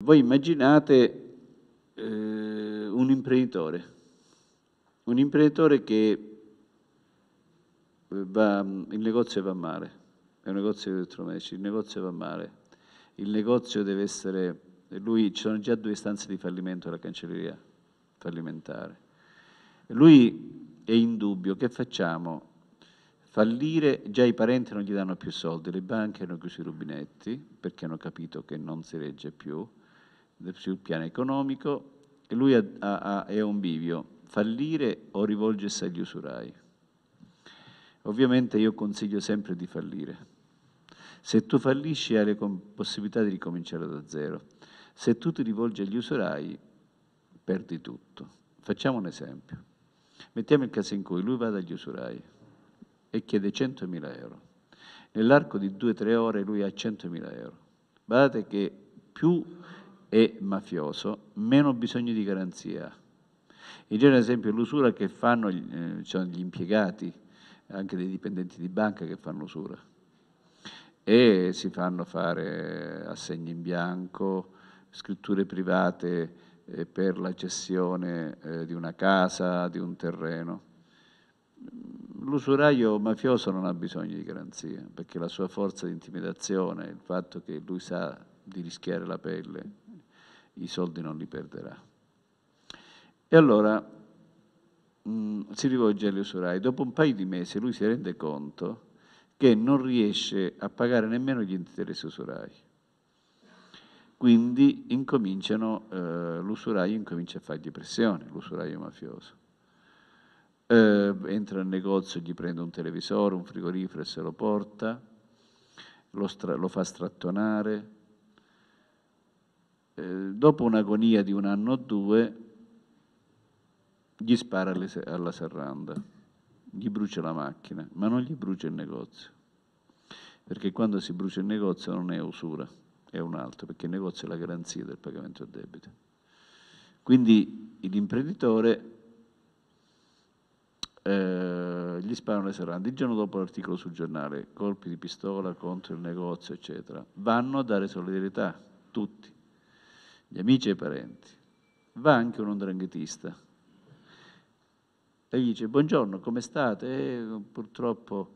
Voi immaginate eh, un imprenditore, un imprenditore che va, il negozio va male, è un negozio di elettromedici, il negozio va male, il negozio deve essere, lui, ci sono già due istanze di fallimento alla cancelleria fallimentare, lui è in dubbio, che facciamo? Fallire, già i parenti non gli danno più soldi, le banche hanno chiuso i rubinetti perché hanno capito che non si regge più, sul piano economico, e lui ha, ha, è un bivio, fallire o rivolgersi agli usurai. Ovviamente io consiglio sempre di fallire. Se tu fallisci hai la possibilità di ricominciare da zero. Se tu ti rivolgi agli usurai, perdi tutto. Facciamo un esempio. Mettiamo il caso in cui lui va dagli usurai e chiede 100.000 euro. Nell'arco di 2-3 ore lui ha 100.000 euro. Guardate che più e mafioso, meno bisogno di garanzia. Il genere, ad esempio, l'usura che fanno gli, cioè gli impiegati, anche dei dipendenti di banca che fanno usura. E si fanno fare assegni in bianco, scritture private eh, per la gestione eh, di una casa, di un terreno. L'usuraio mafioso non ha bisogno di garanzia, perché la sua forza di intimidazione, il fatto che lui sa di rischiare la pelle, i soldi non li perderà. E allora mh, mm, si rivolge agli usurai. Dopo un paio di mesi lui si rende conto che non riesce a pagare nemmeno gli interessi usurai. Quindi eh, l'usuraio incomincia a fargli pressione, l'usuraio mafioso. Eh, entra nel negozio, gli prende un televisore, un frigorifero e se lo porta, lo, lo fa strattonare, eh, dopo un'agonia di un anno o due, gli spara alla serranda, gli brucia la macchina, ma non gli brucia il negozio, perché quando si brucia il negozio non è usura, è un altro, perché il negozio è la garanzia del pagamento a debito. Quindi l'imprenditore eh, gli sparano le serrande. Il giorno dopo l'articolo sul giornale, colpi di pistola contro il negozio, eccetera. Vanno a dare solidarietà, tutti gli amici e i parenti, va anche un ondranghetista e gli dice buongiorno, come state? Eh, purtroppo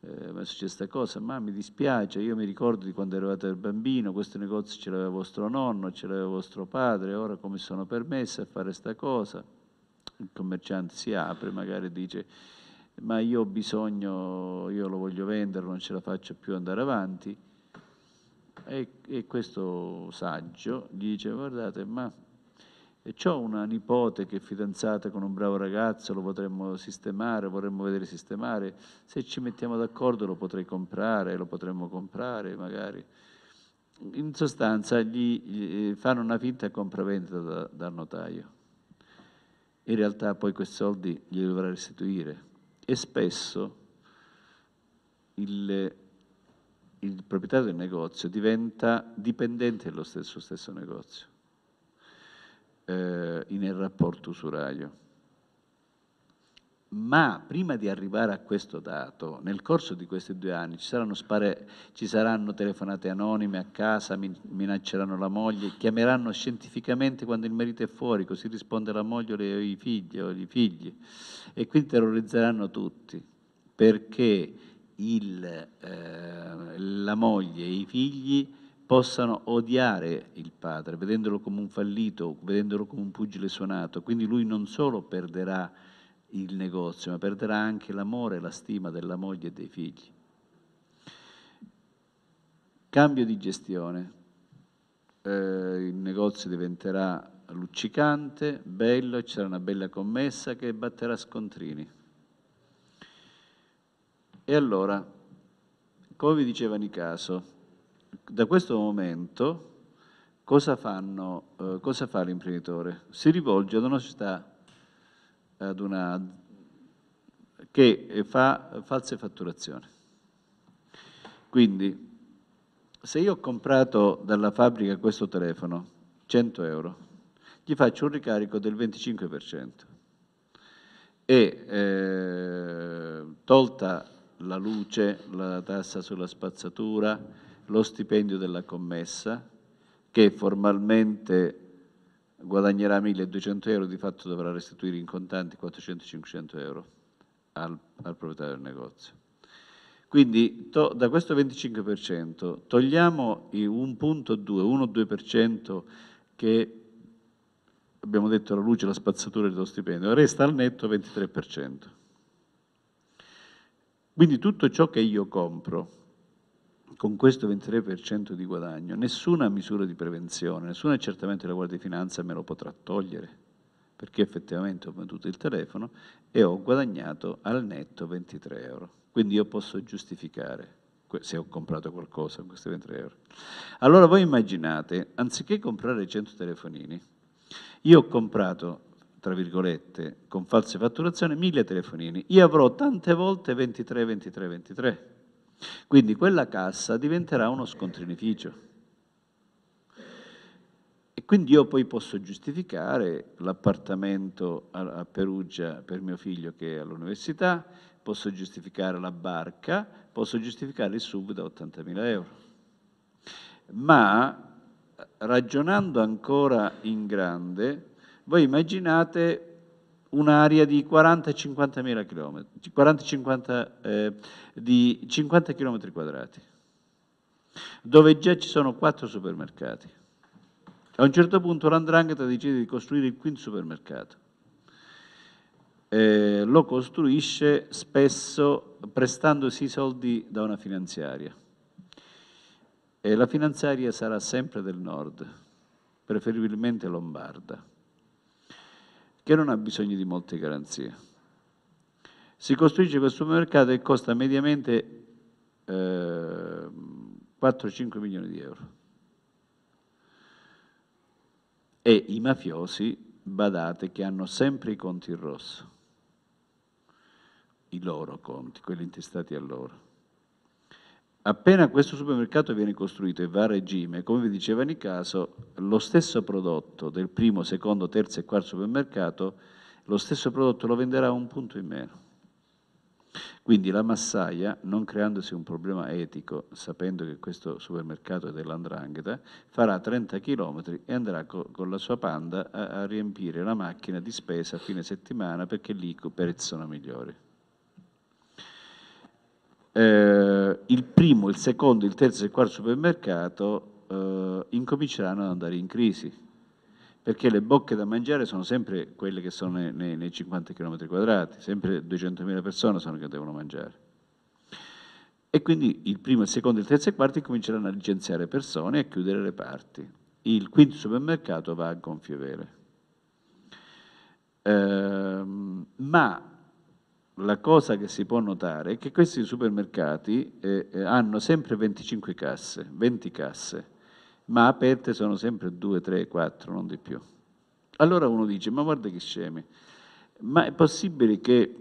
eh, è successa questa cosa, ma mi dispiace, io mi ricordo di quando eravate bambino, questo negozio ce l'aveva vostro nonno, ce l'aveva vostro padre, ora come sono permessa a fare questa cosa? Il commerciante si apre, magari dice ma io ho bisogno, io lo voglio vendere, non ce la faccio più andare avanti e, e questo saggio gli dice guardate ma ho una nipote che è fidanzata con un bravo ragazzo, lo potremmo sistemare, vorremmo vedere sistemare, se ci mettiamo d'accordo lo potrei comprare, lo potremmo comprare magari. In sostanza gli, gli eh, fanno una finta compravendita da, dal notaio. In realtà poi questi soldi li dovrà restituire e spesso il, il proprietario del negozio diventa dipendente dello stesso, stesso negozio eh, nel rapporto usuraio. Ma prima di arrivare a questo dato, nel corso di questi due anni ci saranno, spare, ci saranno telefonate anonime a casa, min minacceranno la moglie, chiameranno scientificamente quando il marito è fuori, così risponde la moglie o, le, o i figli o i figli. E quindi terrorizzeranno tutti, perché il, eh, la moglie e i figli possano odiare il padre, vedendolo come un fallito, vedendolo come un pugile suonato. Quindi lui non solo perderà il negozio, ma perderà anche l'amore e la stima della moglie e dei figli. Cambio di gestione. Eh, il negozio diventerà luccicante, bello, ci sarà una bella commessa che batterà scontrini. E allora, come vi diceva Nicaso, da questo momento cosa, fanno, eh, cosa fa l'imprenditore? Si rivolge ad una società ad una, che fa false fatturazioni. Quindi, se io ho comprato dalla fabbrica questo telefono, 100 euro, gli faccio un ricarico del 25% e eh, tolta la luce, la tassa sulla spazzatura, lo stipendio della commessa, che formalmente guadagnerà 1.200 euro, di fatto dovrà restituire in contanti 400-500 euro al, al, proprietario del negozio. Quindi to, da questo 25% togliamo i 1.2, 1-2% che abbiamo detto la luce, la spazzatura e lo stipendio, resta al netto 23%. Quindi tutto ciò che io compro con questo 23% di guadagno, nessuna misura di prevenzione, nessuna certamente la Guardia di Finanza me lo potrà togliere, perché effettivamente ho venduto il telefono e ho guadagnato al netto 23 euro. Quindi io posso giustificare se ho comprato qualcosa con questi 23 euro. Allora voi immaginate, anziché comprare 100 telefonini, io ho comprato tra virgolette, con false fatturazioni, mille telefonini. Io avrò tante volte 23, 23, 23. Quindi quella cassa diventerà uno scontrinificio. E quindi io poi posso giustificare l'appartamento a, Perugia per mio figlio che è all'università, posso giustificare la barca, posso giustificare il sub da 80.000 euro. Ma ragionando ancora in grande, voi immaginate un'area di 40-50 mila chilometri, 40-50 eh, di 50 chilometri quadrati, dove già ci sono quattro supermercati. A un certo punto l'Andrangheta decide di costruire il quinto supermercato. Eh, lo costruisce spesso prestandosi i soldi da una finanziaria. E la finanziaria sarà sempre del nord, preferibilmente lombarda che non ha bisogno di molte garanzie. Si costruisce questo mercato e costa mediamente eh, 4-5 milioni di euro. E i mafiosi, badate, che hanno sempre i conti in rosso, i loro conti, quelli intestati a loro Appena questo supermercato viene costruito e va a regime, come vi diceva Nicaso, lo stesso prodotto del primo, secondo, terzo e quarto supermercato, lo stesso prodotto lo venderà un punto in meno. Quindi la massaia, non creandosi un problema etico, sapendo che questo supermercato è dell'andrangheta, farà 30 km e andrà co con la sua panda a, a riempire la macchina di spesa a fine settimana perché lì i prezzi sono migliori eh, il primo, il secondo, il terzo e il quarto supermercato eh, incominceranno ad andare in crisi, perché le bocche da mangiare sono sempre quelle che sono nei, nei, 50 km quadrati, sempre 200.000 persone sono che devono mangiare. E quindi il primo, il secondo, il terzo e il quarto cominceranno a licenziare persone e a chiudere le parti. Il quinto supermercato va a gonfie vele. Ehm, ma la cosa che si può notare è che questi supermercati eh, eh hanno sempre 25 casse, 20 casse, ma aperte sono sempre 2, 3, 4, non di più. Allora uno dice, ma guarda che scemi, ma è possibile che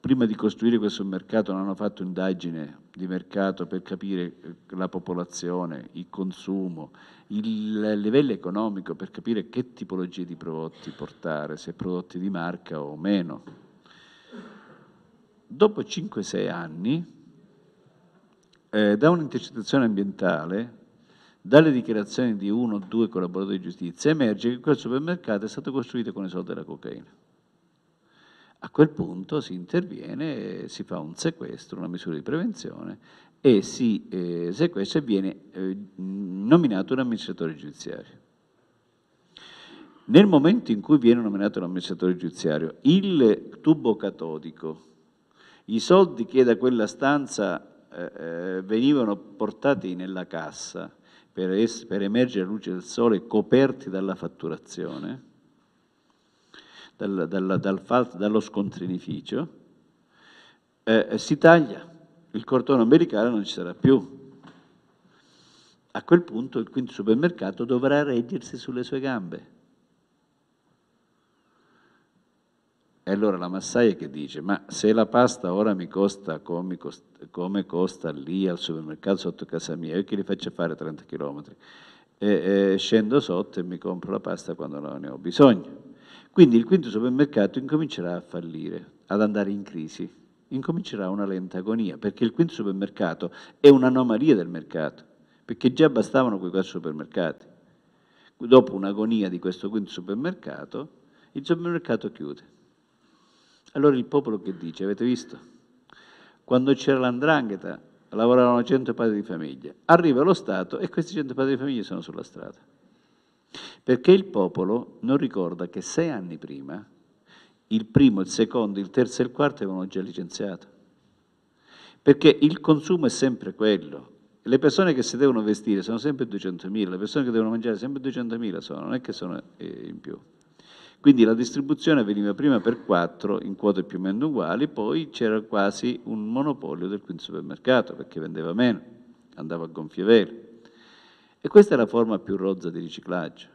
prima di costruire questo mercato non hanno fatto indagine di mercato per capire eh, la popolazione, il consumo, il livello economico, per capire che tipologie di prodotti portare, se prodotti di marca o meno? Dopo 5-6 anni, eh, da un'intercettazione ambientale, dalle dichiarazioni di uno o due collaboratori di giustizia, emerge che quel supermercato è stato costruito con i soldi della cocaina. A quel punto si interviene, si fa un sequestro, una misura di prevenzione e si eh, sequestra e viene eh, nominato un amministratore giudiziario. Nel momento in cui viene nominato l'amministratore giudiziario, il tubo catodico i soldi che da quella stanza eh, eh, venivano portati nella cassa per, es- per emergere alla luce del sole coperti dalla fatturazione, dal, dal, dal fal- dallo scontrinificio, eh, eh si taglia, il cordone americano non ci sarà più. A quel punto il quinto supermercato dovrà reggersi sulle sue gambe E allora la massaia che dice, ma se la pasta ora mi costa come, costa, come costa lì al supermercato sotto casa mia, io che li faccio fare 30 km? E, e scendo sotto e mi compro la pasta quando non ne ho bisogno. Quindi il quinto supermercato incomincerà a fallire, ad andare in crisi, incomincerà una lenta agonia, perché il quinto supermercato è un'anomalia del mercato, perché già bastavano quei quattro supermercati. Dopo un'agonia di questo quinto supermercato, il supermercato chiude. Allora il popolo che dice? Avete visto? Quando c'era l'andrangheta lavoravano 100 padri di famiglia. Arriva lo Stato e questi 100 padri di famiglia sono sulla strada. Perché il popolo non ricorda che sei anni prima il primo, il secondo, il terzo e il quarto avevano già licenziato. Perché il consumo è sempre quello. Le persone che si devono vestire sono sempre 200.000, le persone che devono mangiare sempre 200.000 sono, non è che sono eh, in più. Quindi la distribuzione veniva prima per quattro in quote più o meno uguali, poi c'era quasi un monopolio del quinto supermercato perché vendeva meno, andava a gonfie vele. E questa è la forma più rozza di riciclaggio.